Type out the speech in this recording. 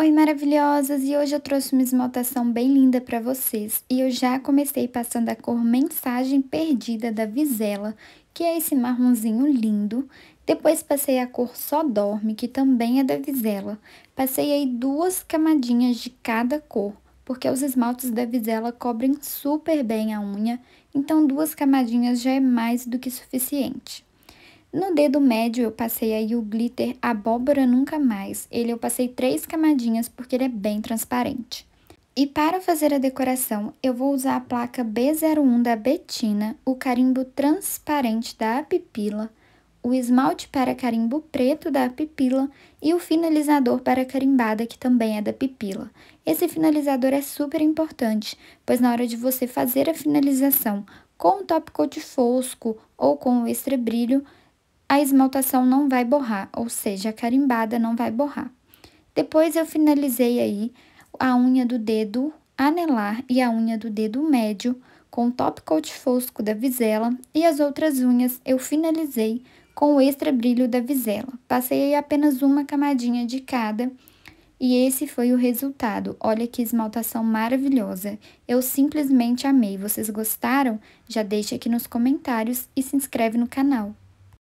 Oi, maravilhosas! E hoje eu trouxe uma esmaltação bem linda para vocês. E eu já comecei passando a cor Mensagem Perdida da Visela, que é esse marronzinho lindo. Depois passei a cor Só Dorme, que também é da Visela. Passei aí duas camadinhas de cada cor, porque os esmaltes da Visela cobrem super bem a unha, então duas camadinhas já é mais do que suficiente. No dedo médio eu passei aí o glitter abóbora nunca mais. Ele eu passei três camadinhas porque ele é bem transparente. E para fazer a decoração, eu vou usar a placa B01 da Betina, o carimbo transparente da Apipila, o esmalte para carimbo preto da Apipila e o finalizador para carimbada, que também é da Pipila. Esse finalizador é super importante, pois na hora de você fazer a finalização com o top coat fosco ou com o extra brilho, a esmaltação não vai borrar, ou seja, a carimbada não vai borrar. Depois eu finalizei aí a unha do dedo anelar e a unha do dedo médio com o top coat fosco da visela e as outras unhas eu finalizei com o extra brilho da visela. Passei apenas uma camadinha de cada e esse foi o resultado. Olha que esmaltação maravilhosa. Eu simplesmente amei. Vocês gostaram? Já deixa aqui nos comentários e se inscreve no canal.